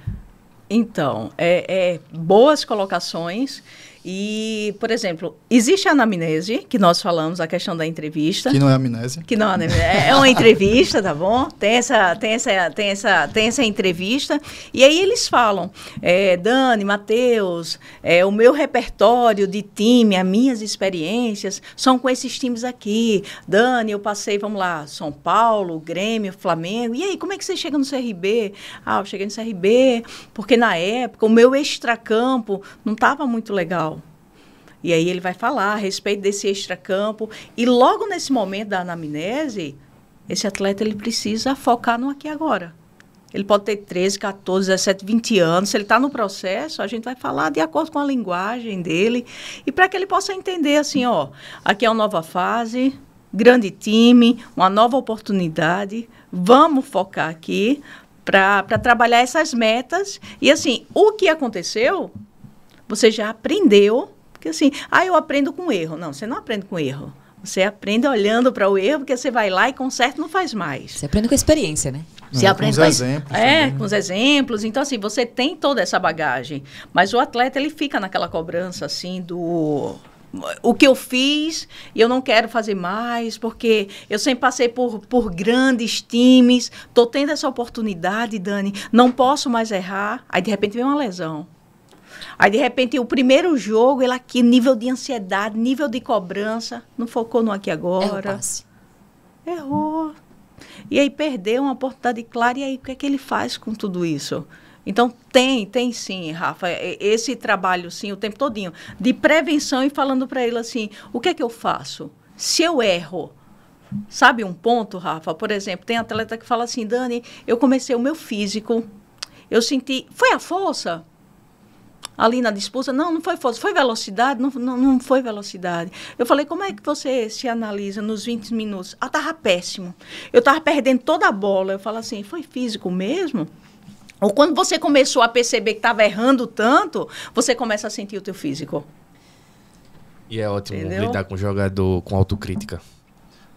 S3: Então, é, é boas colocações. E, por exemplo, existe a anamnese, que nós falamos, a questão da entrevista. Que não é amnésia. Que não é é, é uma entrevista, tá bom? Tem essa, tem essa, tem essa, tem essa entrevista. E aí eles falam, é, Dani, Matheus, é, o meu repertório de time, as minhas experiências são com esses times aqui. Dani, eu passei, vamos lá, São Paulo, Grêmio, Flamengo. E aí, como é que você chega no CRB? Ah, eu cheguei no CRB porque na época o meu extracampo não estava muito legal. E aí ele vai falar a respeito desse extracampo. E logo nesse momento da anamnese, esse atleta ele precisa focar no aqui e agora. Ele pode ter 13, 14, 17, 20 anos. Se ele está no processo, a gente vai falar de acordo com a linguagem dele. E para que ele possa entender, assim, ó, aqui é uma nova fase, grande time, uma nova oportunidade. Vamos focar aqui para trabalhar essas metas. E assim, o que aconteceu, você já aprendeu porque assim, ah, eu aprendo com erro. Não, você não aprende com erro. Você aprende olhando para o erro, porque você vai lá e conserta não faz mais. Você aprende com a experiência, né? Você é, aprende com os exemplos. É, também. com né? os exemplos. Então, assim, você tem toda essa bagagem. Mas o atleta, ele fica naquela cobrança, assim, do o que eu fiz e eu não quero fazer mais, porque eu sempre passei por, por grandes times, estou tendo essa oportunidade, Dani, não posso mais errar. Aí de repente vem uma lesão. Aí, de repente, o primeiro jogo, ele aqui, nível de ansiedade, nível de cobrança, não focou no aqui agora. passe. Errou. E aí perdeu uma oportunidade clara, e aí o que é que ele faz com tudo isso? Então tem, tem sim, Rafa, é, é, esse trabalho sim, o tempo todinho, de prevenção e falando para ele assim, o que é que eu faço? Se eu erro, sabe um ponto, Rafa? Por exemplo, tem atleta que fala assim, Dani, eu comecei o meu físico, eu senti, foi a força? ali na disputa, não, não foi força, foi velocidade, não, não, não foi velocidade. Eu falei, como é que você se analisa nos 20 minutos? Ah, estava péssimo. Eu estava perdendo toda a bola. Eu falo assim, foi físico mesmo? Ou quando você começou a perceber que estava errando tanto, você começa a sentir o teu físico.
S4: E é ótimo Entendeu? lidar com jogador com autocrítica.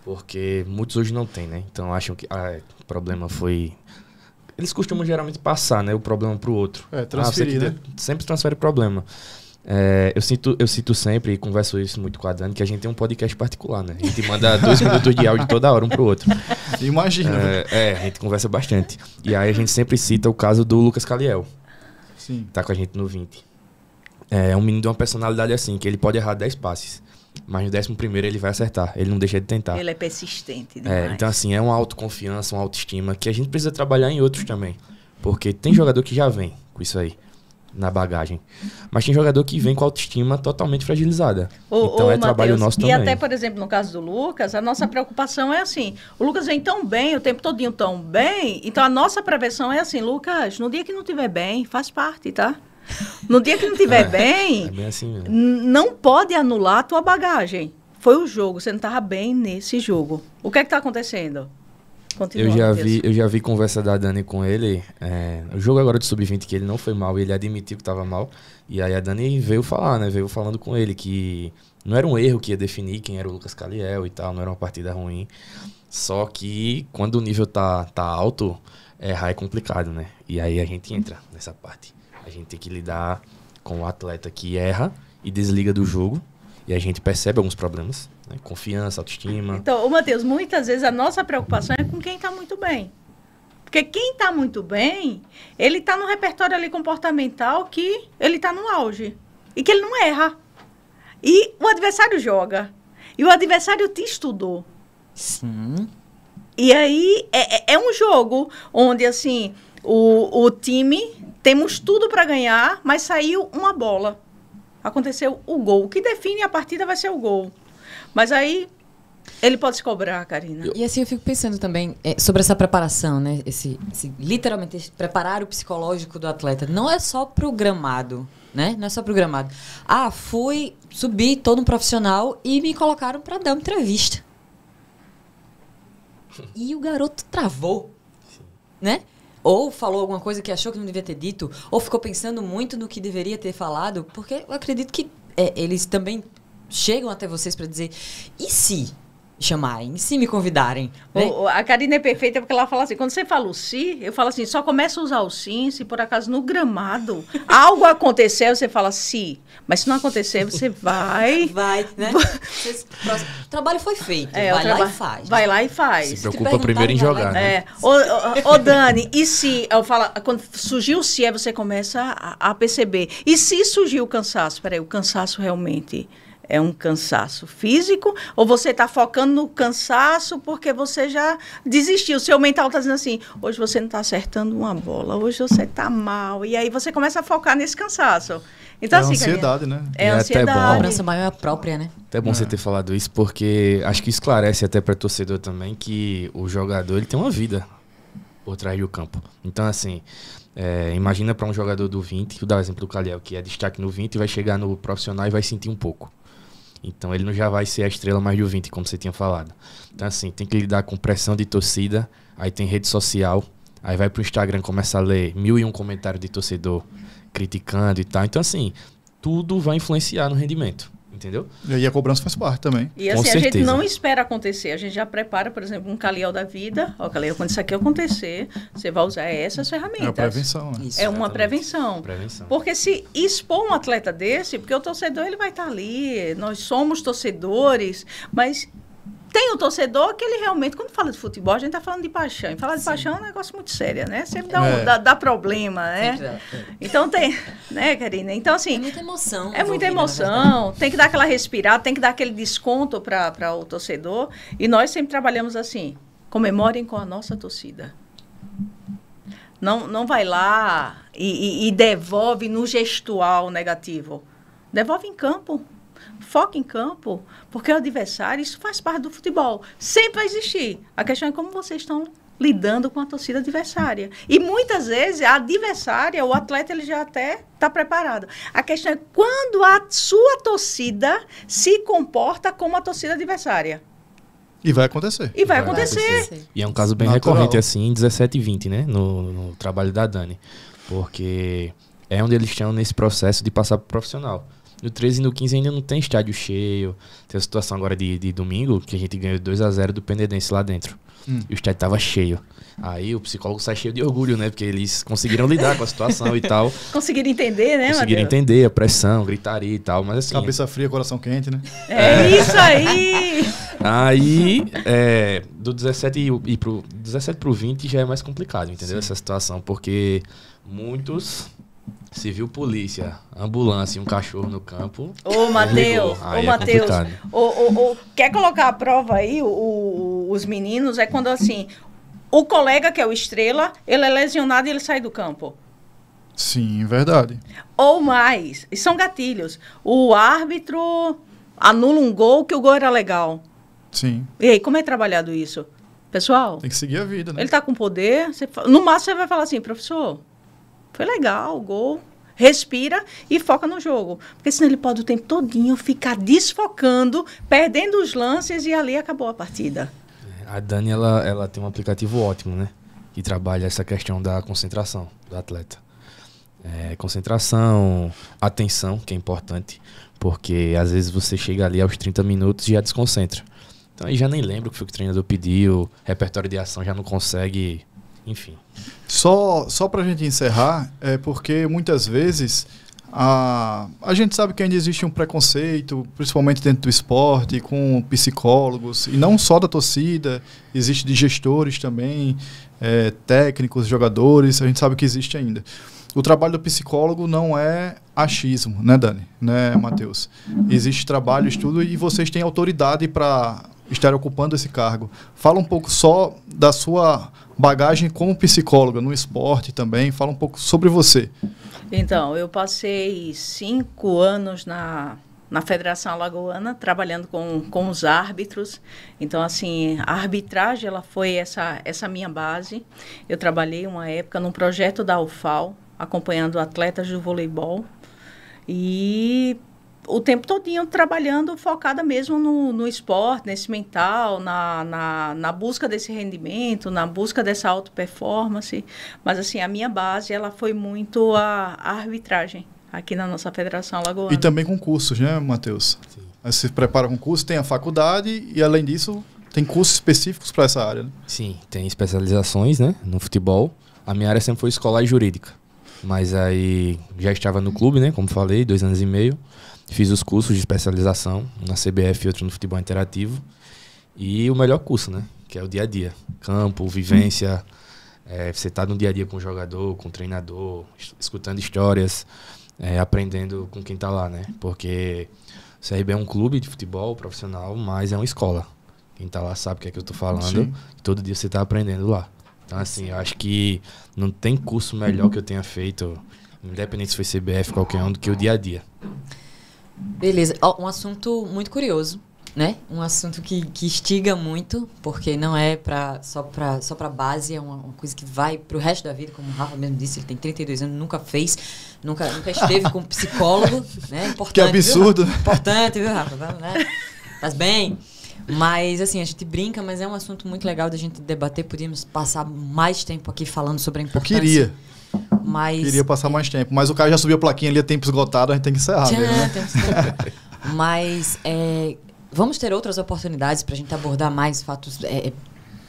S4: Porque muitos hoje não tem, né? Então acham que ah, é, o problema foi eles costumam geralmente passar né, o problema para o outro. É, ah, transferir, ah, né? Sempre transfere problema. É, eu, sinto, eu sinto sempre, e converso isso muito com a Dani, que a gente tem um podcast particular, né? A gente manda dois minutos de áudio toda hora um pro outro. Imagina. É, é, a gente conversa bastante. E aí a gente sempre cita o caso do Lucas Caliel. Sim. Tá com a gente no 20. É um menino de uma personalidade assim, que ele pode errar 10 passes. Mas no décimo primeiro ele vai acertar. Ele não deixa de tentar. Ele
S3: é persistente é, demais. É, então,
S4: assim, é uma autoconfiança, uma autoestima que a gente precisa trabalhar em outros também. Porque tem jogador que já vem com isso aí na bagagem. Mas tem jogador que vem com a autoestima totalmente fragilizada. Ô, então ô, é Mateus, trabalho nosso também. E até, por
S3: exemplo, no caso do Lucas, a nossa preocupação é assim, o Lucas vem tão bem, o tempo todinho tão bem, então a nossa prevenção é assim, Lucas, no dia que não tiver bem, faz parte, tá? No dia que não estiver é, bem, é bem assim não pode anular a tua bagagem. Foi o jogo, você não estava bem nesse jogo. O que é que está acontecendo? Continua, eu já vi,
S4: eu já vi conversa da Dani com ele. É, o jogo agora de sub-20 que ele não foi mal, ele admitiu que estava mal. E aí a Dani veio falar, né? Veio falando com ele que não era um erro que ia definir quem era o Lucas Caliel e tal, não era uma partida ruim. Só que quando o nível tá, tá alto, errar é, é complicado, né? E aí a gente entra nessa parte. A gente tem que lidar com o atleta que erra e desliga do jogo. E a gente percebe alguns problemas, né? confiança, autoestima.
S3: Então, Matheus, muitas vezes a nossa preocupação é com quem está muito bem. Porque quem está muito bem, ele está no repertório ali comportamental que ele está no auge. E que ele não erra. E o adversário joga. E o adversário te estudou. Sim. E aí é, é, é um jogo onde, assim, o, o time, temos tudo para ganhar, mas saiu uma bola. Aconteceu o gol. O que define a partida vai ser o gol. Mas
S1: aí ele pode se cobrar, Karina. E assim eu fico pensando também é, sobre essa preparação, né? Esse, esse, literalmente esse preparar o psicológico do atleta. Não é só programado, né? Não é só programado. Ah, fui subir todo um profissional e me colocaram para dar uma entrevista. E o garoto travou, né? ou falou alguma coisa que achou que não devia ter dito, ou ficou pensando muito no que deveria ter falado, porque eu acredito que é, eles também chegam até vocês para dizer: e se? chamarem, se me convidarem. Né? O,
S3: a Karina é perfeita porque ela fala assim: quando você fala o si, eu falo assim, só começa a usar o sim se por acaso no gramado
S1: algo acontecer,
S3: você fala si. Mas se não acontecer, você vai. Vai, né?
S1: o trabalho foi feito. É, vai lá e
S3: faz. Vai né? lá e faz. Se preocupa se primeiro em jogar. Né? É.
S1: Ô, Dani,
S3: e se. Eu falo, quando surgiu o si, aí você começa a, a perceber. E se surgiu o cansaço? Peraí, o cansaço realmente é um cansaço físico ou você está focando no cansaço porque você já desistiu? O seu mental está dizendo assim: hoje você não está acertando uma bola, hoje você está mal. E aí você começa a focar nesse cansaço.
S1: Então, é assim, ansiedade, né? É, é ansiedade. Até bom. A cobrança maior é própria, né?
S4: Até bom é. você ter falado isso, porque acho que esclarece até para torcedor também que o jogador ele tem uma vida por trás do campo. Então, assim, é, imagina para um jogador do 20, que dá o exemplo do Caliel, que é destaque no 20, vai chegar no profissional e vai sentir um pouco. Então ele não já vai ser a estrela mais de 20, como você tinha falado. Então, assim, tem que lidar com pressão de torcida, aí tem rede social, aí vai pro Instagram, começa a ler mil e um comentários de torcedor criticando e tal. Então, assim, tudo vai influenciar no rendimento entendeu? E aí a cobrança faz parte também. E assim, a gente não
S3: espera acontecer, a gente já prepara, por exemplo, um Caliel da vida. Ó, Caliel, quando isso aqui acontecer, você vai usar essas ferramentas. É uma
S2: prevenção, né? Isso, é uma
S3: prevenção. prevenção. Porque se expor um atleta desse, porque o torcedor ele vai estar tá ali, nós somos torcedores, mas tem o torcedor que ele realmente, quando fala de futebol, a gente está falando de paixão. E falar de Sim. paixão é um negócio muito sério, né? Sempre dá, um, é. dá, dá, problema, né? Sempre. Então tem, né, Karina?
S1: Então, assim. É muita emoção. É muita
S3: emoção. Tem que dar aquela respirada, tem que dar aquele desconto para o torcedor. E nós sempre trabalhamos assim: comemorem com a nossa torcida. Não, não vai lá e, e, e devolve no gestual negativo. Devolve em campo foca em campo, porque o adversário, isso faz parte do futebol. Sempre vai existir. A questão é como vocês estão lidando com a torcida adversária. E muitas vezes a adversária, o atleta, ele já até está preparado. A questão é quando a sua torcida se comporta como a torcida adversária.
S4: E vai acontecer. E vai, acontecer. acontecer. E é um caso bem Natural. recorrente assim, em 17 e 20, né? No, no trabalho da Dani. Porque é onde eles estão nesse processo de passar para profissional. No 13 e no 15 ainda não tem estádio cheio. Tem a situação agora de, de domingo, que a gente ganhou 2 a 0 do Penedense lá dentro. Hum. E o estádio tava cheio. Aí o psicólogo sai cheio de orgulho, né? Porque eles conseguiram lidar com a situação e tal.
S3: Conseguiram entender, né, Conseguiram Mateus?
S4: entender a pressão, gritaria e tal, mas assim... Cabeça fria, coração quente, né? É, é. isso
S3: aí!
S4: aí, é, do 17 e, e pro 17 pro 20 já é mais complicado, entendeu? Sim. Essa situação, porque muitos Civil, polícia, ambulância e um cachorro no campo. Ô, Matheus, ô, é Matheus,
S3: quer colocar a prova aí o, o, os meninos? É quando, assim, o colega que é o estrela, ele é lesionado e ele sai do campo.
S2: Sim, verdade.
S3: Ou mais, e são gatilhos. O árbitro anula um gol que o gol era legal. Sim. E aí, como é trabalhado isso? Pessoal? Tem que seguir a vida, né? Ele tá com poder. Você, no máximo, você vai falar assim, professor, foi legal, gol. Respira e foca no jogo. Porque senão ele pode o tempo todinho ficar desfocando, perdendo os lances e ali acabou a partida.
S4: A Dani, ela, ela tem um aplicativo ótimo, né? Que trabalha essa questão da concentração do atleta. É, concentração, atenção, que é importante, porque às vezes você chega ali aos 30 minutos e já desconcentra. Então aí já nem lembra o que, o treinador pediu, repertório de ação já não consegue enfim.
S2: Só, só para a gente encerrar, é porque muitas vezes a, a gente sabe que ainda existe um preconceito, principalmente dentro do esporte, com psicólogos, e não só da torcida, existe de gestores também, é, técnicos, jogadores, a gente sabe que existe ainda. O trabalho do psicólogo não é achismo, né, Dani? Né, Matheus? Existe trabalho, estudo, e vocês têm autoridade para estar ocupando esse cargo. Fala um pouco só da sua bagagem como psicóloga no esporte também. Fala um pouco sobre você.
S3: Então, eu passei cinco anos na, na Federação Alagoana, trabalhando com, com os árbitros. Então, assim, a arbitragem ela foi essa, essa minha base. Eu trabalhei uma época num projeto da UFAL, acompanhando atletas de voleibol. E o tempo todinho trabalhando focada mesmo no, no esporte, nesse mental, na, na, na, busca desse rendimento, na busca dessa auto performance. Mas assim, a minha base ela foi muito a, a arbitragem aqui na nossa federação lagoana. E também
S2: com cursos, né, Matheus? Sim. Aí você prepara com curso, tem a faculdade e além disso
S4: tem cursos específicos para essa área, né? Sim, tem especializações, né, no futebol. A minha área sempre foi escolar e jurídica. Mas aí já estava no clube, né, como falei, dois anos e meio. Fiz os cursos de especialização, um na CBF e outro no futebol interativo. E o melhor curso, né? Que é o dia a dia. Campo, vivência. É, você está no dia a dia com o jogador, com o treinador, escutando histórias, é, aprendendo com quem está lá, né? Porque o CRB é um clube de futebol profissional, mas é uma escola. Quem está lá sabe o que é que eu estou falando. Todo dia você está aprendendo lá. Então, assim, eu acho que não tem curso melhor que eu tenha feito, independente se foi CBF, qualquer um, do que o dia a dia.
S1: Beleza. Um assunto muito curioso, né? Um assunto que, que instiga muito, porque não é pra, só para só pra base, é uma, uma coisa que vai para o resto da vida, como o Rafa mesmo disse, ele tem 32 anos, nunca fez, nunca, nunca esteve com um psicólogo, né? É importante, que absurdo. Viu, Importante, viu, Rafa? Tá, né? Faz bem. Mas, assim, a gente brinca, mas é um assunto muito legal da gente debater. Podíamos passar mais tempo aqui falando sobre a importância. Eu queria. Mas. Queria
S2: passar mais tempo. Mas o cara já subiu a plaquinha ali, é tempo esgotado, a gente tem que encerrar. Tchã, mesmo, né?
S1: É, mas é, vamos ter outras oportunidades para a gente abordar mais fatos. É,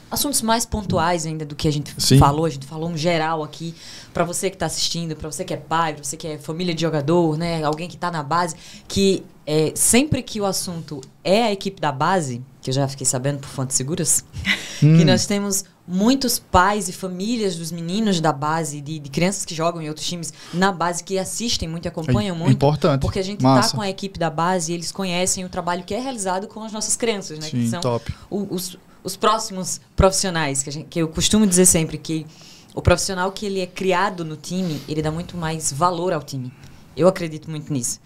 S1: assuntos mais pontuais ainda do que a gente Sim. falou. A gente falou um geral aqui para você que está assistindo, para você que é pai, para você que é família de jogador, né? Alguém que está na base, que é, sempre que o assunto é a equipe da base, que eu já fiquei sabendo por fontes seguras, hum. que nós temos muitos pais e famílias dos meninos da base, de, de, crianças que jogam em outros times na base, que assistem muito, acompanham é, muito. Importante. Porque a gente está com a equipe da base e eles conhecem o trabalho que é realizado com as nossas crianças, né? Sim, que são top. O, os, os próximos profissionais, que, gente, que eu costumo dizer sempre que o profissional que ele é criado no time, ele dá muito mais valor ao time. Eu acredito muito nisso.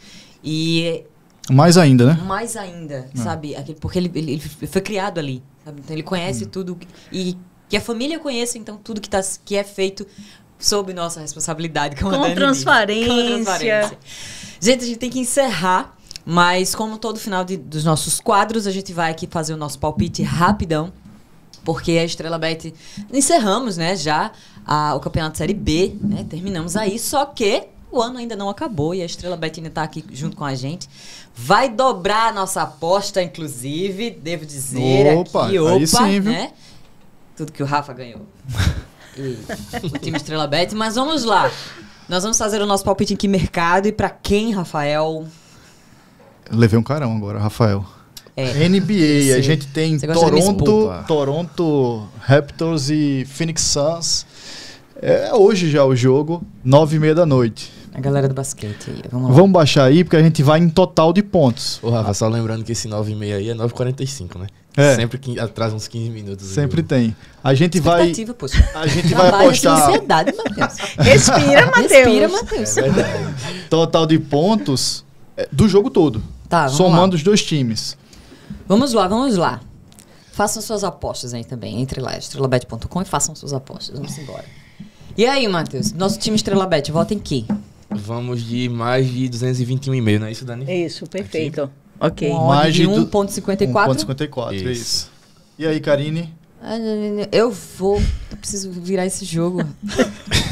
S1: E
S2: mais ainda, né?
S1: Mais ainda, é. sabe? porque ele, ele, ele, foi criado ali. Sabe? Então ele conhece hum. tudo. E que a família conheça, então, tudo que, tá, que é feito sob nossa responsabilidade. Como com, transparência. com transparência. Gente, a gente tem que encerrar. Mas como todo final de, dos nossos quadros, a gente vai aqui fazer o nosso palpite rapidão. Porque a Estrela Bet encerramos, né, já a, o campeonato Série B, né? Terminamos aí, só que o ano ainda não acabou e a Estrela Betina está aqui junto com a gente. Vai dobrar a nossa aposta, inclusive, devo dizer opa, aqui, opa, aí sim, viu? né? Tudo que o Rafa ganhou. E o time Estrela Bet, mas vamos lá. Nós vamos fazer o nosso palpite em que mercado e para quem, Rafael?
S2: levei um carão agora, Rafael.
S1: É. NBA, a gente tem Toronto,
S2: Toronto Raptors e Phoenix Suns. É hoje já o jogo, nove e meia da noite.
S1: A galera do basquete aí. Vamos, lá. Vamos
S2: baixar aí, porque a gente vai em total de pontos. Ô, Rafa, só lembrando que esse meia aí é 9,45, né? É. Sempre que atrasa uns 15 minutos. Sempre tem. A gente vai.
S4: Poxa. A gente vai apostar. Ansiedade, Matheus.
S2: Respira, Matheus. Respira, Matheus. É total de pontos é, do jogo todo. Tá, somando lá. os dois times.
S1: Vamos lá, vamos lá. Façam suas apostas aí também. Entre lá, estrelabet.com e façam suas apostas. Vamos embora. E aí, Matheus? Nosso time Estrelabet, vota em quem? Vamos de mais de
S4: 221,5, não é isso, Dani?
S1: É isso, perfeito. Aqui. Ok. mais de 1,54. 1,54,
S2: é isso. É isso. E aí, Karine?
S1: Eu vou. Eu preciso virar esse jogo.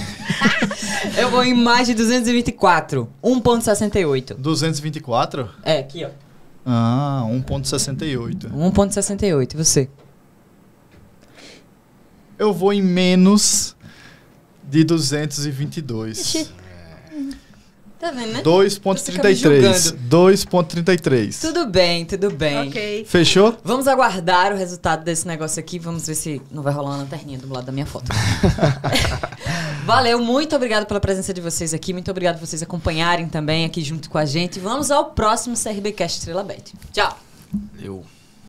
S1: eu vou em mais de 224. 1,68. 224? É, aqui, ó.
S2: Ah, 1,68. 1,68, você? Eu vou em menos de 222.
S1: Tá vendo, né? 2.33.
S2: 2.33.
S1: Tudo bem, tudo bem. Ok. Fechou? Vamos aguardar o resultado desse negócio aqui. Vamos ver se não vai rolar uma lanterninha do lado da minha foto. Valeu, muito obrigado pela presença de vocês aqui. Muito obrigado por vocês acompanharem também aqui junto com a gente. Vamos ao próximo CRBcast Estrela Bet. Tchau.
S4: Valeu.